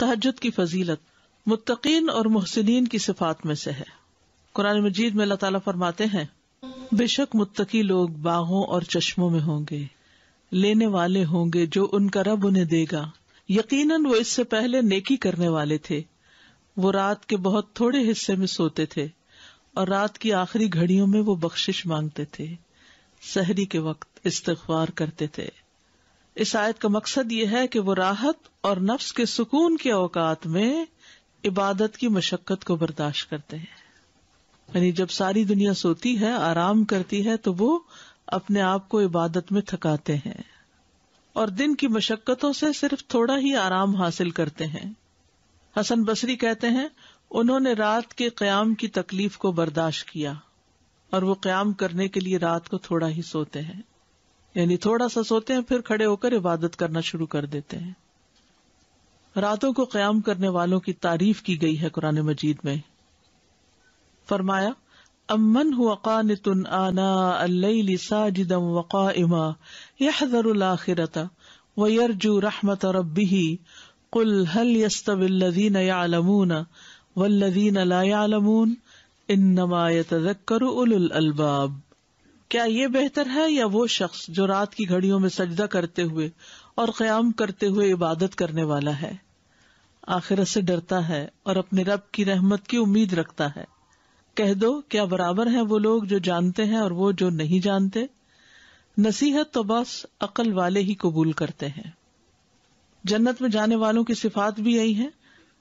तहजद की फजीलत मुतकीन और मोहसिन की सिफात में से है कुरान मजीद में अल्लाह तला फरमाते हैं बेशक मुतकी लोग बाघों और चश्मों में होंगे लेने वाले होंगे जो उनका रब उन्हें देगा यकीन वो इससे पहले नेकी करने वाले थे वो रात के बहुत थोड़े हिस्से में सोते थे और रात की आखिरी घड़ियों में वो बख्शिश मांगते थे सहरी के वक्त इस्तफार करते थे इस आयत का मकसद ये है कि वो राहत और नफ्स के सुकून के औकात में इबादत की मशक्कत को बर्दाश्त करते हैं यानी जब सारी दुनिया सोती है आराम करती है तो वो अपने आप को इबादत में थकाते हैं और दिन की मशक्कतों से सिर्फ थोड़ा ही आराम हासिल करते हैं हसन बसरी कहते हैं उन्होंने रात के क्याम की तकलीफ को बर्दाश्त किया और वो क्याम करने के लिए रात को थोड़ा ही सोते हैं यानी थोड़ा सा सोते हैं फिर खड़े होकर इबादत करना शुरू कर देते हैं रातों को क्याम करने वालों की तारीफ की गई है कुरान मजीद में फरमाया अमन हुआन तुन आना साजिदम वक़ा इमा यह आखिर वरजू रहमत रबी कुल हल यस्तविल्लदीन यालमून वल्लदीन ला यालमून इन्नमा यतजक्करु उलुल अल्बाब क्या ये बेहतर है या वो शख्स जो रात की घड़ियों में सजदा करते हुए और क्याम करते हुए इबादत करने वाला है आखिर से डरता है और अपने रब की रहमत की उम्मीद रखता है कह दो क्या बराबर है वो लोग जो जानते हैं और वो जो नहीं जानते नसीहत तो बस अकल वाले ही कबूल करते हैं जन्नत में जाने वालों की सिफात भी यही है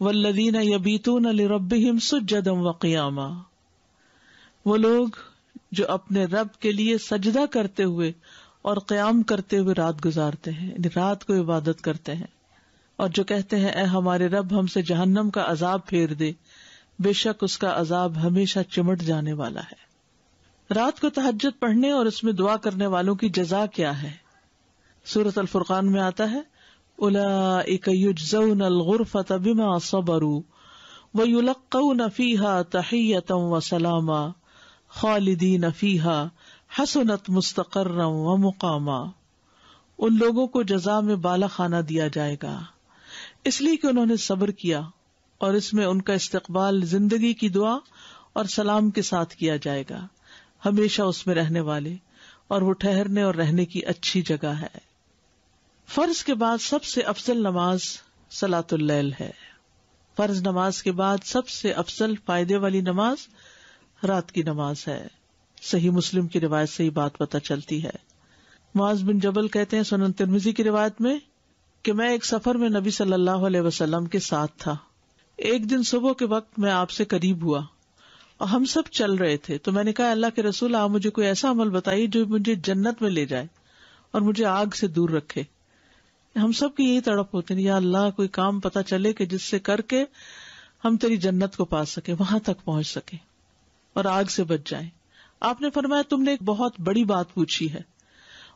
वल्लदीन यबीतून लिरब्बिहिम सुजदम वक़ियामा वो लोग जो अपने रब के लिए सजदा करते हुए और क्याम करते हुए रात गुजारते हैं रात को इबादत करते हैं और जो कहते हैं ए हमारे रब हमसे जहन्नम का अजाब फेर दे बेशक उसका अजाब हमेशा चिमट जाने वाला है रात को तहजत पढ़ने और उसमें दुआ करने वालों की जजा क्या है सूरत अल फुरकान में आता है उला इकुजफत बिमा व सलामा खालिदीन फीहा हसनत मुस्तकर्रम व मुकामा उन लोगों को जजा में बाला खाना दिया जाएगा इसलिए कि उन्होंने सब्र किया और इसमें उनका इस्तकबाल जिंदगी की दुआ और सलाम के साथ किया जाएगा हमेशा उसमें रहने वाले और वो ठहरने और रहने की अच्छी जगह है फर्ज के बाद सबसे अफजल नमाज सलातुल्लैल है फर्ज नमाज के बाद सबसे अफजल फायदे वाली नमाज रात की नमाज है सही मुस्लिम की रिवायत से ही बात पता चलती है मुआज बिन जबल कहते हैं सुनन तिरमिजी की रिवायत में कि मैं एक सफर में नबी सल्लल्लाहु अलैहि वसल्लम के साथ था एक दिन सुबह के वक्त मैं आपसे करीब हुआ और हम सब चल रहे थे तो मैंने कहा अल्लाह के रसूल आप मुझे कोई ऐसा अमल बताइए जो मुझे जन्नत में ले जाए और मुझे आग से दूर रखे हम सब की यही तड़प होती है या अल्लाह कोई काम पता चले कि जिससे करके हम तेरी जन्नत को पा सके वहां तक पहुंच सके और आग से बच जाए आपने फरमाया तुमने एक बहुत बड़ी बात पूछी है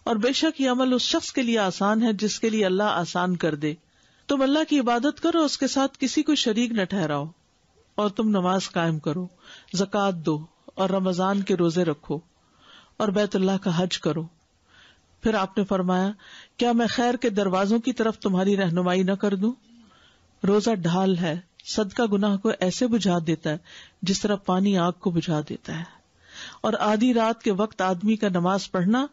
और बेशक ये अमल उस शख्स के लिए आसान है जिसके लिए अल्लाह आसान कर दे तुम अल्लाह की इबादत करो उसके साथ किसी को शरीक न ठहराओ और तुम नमाज कायम करो जक़ात दो और रमजान के रोजे रखो और बैतुल्लाह का हज करो फिर आपने फरमाया क्या मैं खैर के दरवाजों की तरफ तुम्हारी रहनुमाई न कर दू रोजा ढाल है सदका गुनाह को ऐसे बुझा देता है जिस तरह पानी आग को बुझा देता है और आधी रात के वक्त आदमी का नमाज पढ़ना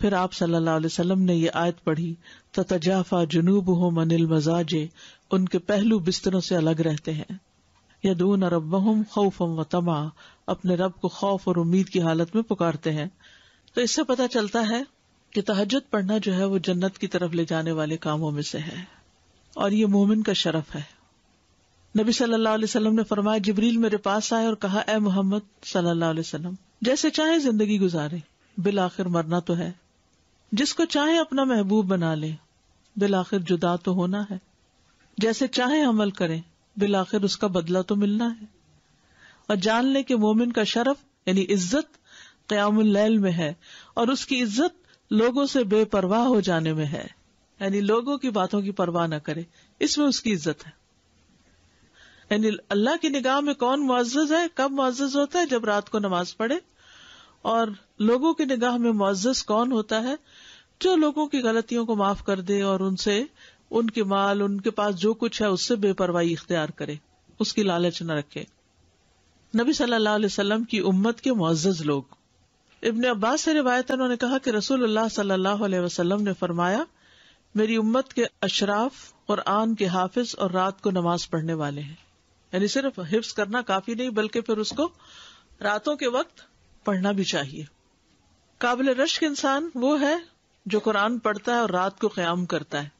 फिर आप सल्लल्लाहु अलैहि वसल्लम ने ये आयत पढ़ी तो तजाफा जुनूब हो मनिल मजाजे उनके पहलू बिस्तरों से अलग रहते हैं यदून रबहम खौफम व तमा अपने रब को खौफ और उम्मीद की हालत में पुकारते हैं तो इससे पता चलता है कि तहजद पढ़ना जो है वो जन्नत की तरफ ले जाने वाले कामों में से है और ये मोमिन का शरफ है नबी सल्लल्लाहु अलैहि वसल्लम ने फरमाया जिबरील मेरे पास आए और कहा ए मोहम्मद सल्लल्लाहु अलैहि वसल्लम जैसे चाहे जिंदगी गुजारे बिल आखिर मरना तो है जिसको चाहे अपना महबूब बना ले बिल आखिर जुदा तो होना है जैसे चाहे अमल करें बिल आखिर उसका बदला तो मिलना है और जान ले कि मोमिन का शरफ यानी इज्जत क्यामुल्लैल में है और उसकी इज्जत लोगों से बेपरवाह हो जाने में है यानी लोगों की बातों की परवाह न करे इसमें उसकी इज्जत है यानी अल्लाह की निगाह में कौन मुआज है कब मुआज होता है जब रात को नमाज पढ़े और लोगों की निगाह में मुआज कौन होता है जो लोगों की गलतियों को माफ कर दे और उनसे उनके माल उनके पास जो कुछ है उससे बेपरवाही इख्तियार करे उसकी लालच न रखे नबी सल्लल्लाहु अलैहि वसल्लम की उम्मत के मुआज लोग इबन अब्बास से रिवायत उन्होंने कहा कि रसूल सल्लाह अलैहि ने फरमाया मेरी उम्मत के अशराफ और आन के हाफिज और रात को नमाज पढ़ने वाले हैं यानी सिर्फ हिफ्स करना काफी नहीं बल्कि फिर उसको रातों के वक्त पढ़ना भी चाहिए काबिल रश्क इंसान वो है जो कुरान पढ़ता है और रात को क्याम करता है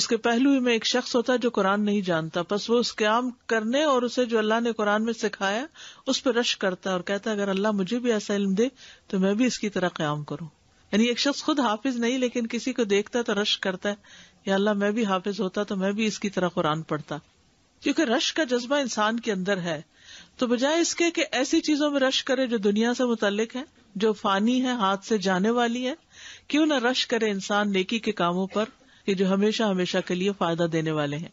उसके पहलू में एक शख्स होता है जो कुरान नहीं जानता बस वो उस क्याम करने और उसे जो अल्लाह ने कुरान में सिखाया उस पर रश करता है और कहता है अगर अल्लाह मुझे भी ऐसा इल्म दे तो मैं भी इसकी तरह क्याम करूँ यानी एक शख्स खुद हाफिज नहीं लेकिन किसी को देखता है तो रश करता है या अल्लाह मैं भी हाफिज होता तो मैं भी इसकी तरह कुरान पढ़ता क्योंकि रश का जज्बा इंसान के अंदर है तो बजाय इसके कि ऐसी चीजों में रश करे जो दुनिया से मुतलक है जो फानी है हाथ से जाने वाली है क्यों न रश करे इंसान नेकी के कामों पर कि जो हमेशा हमेशा के लिए फायदा देने वाले हैं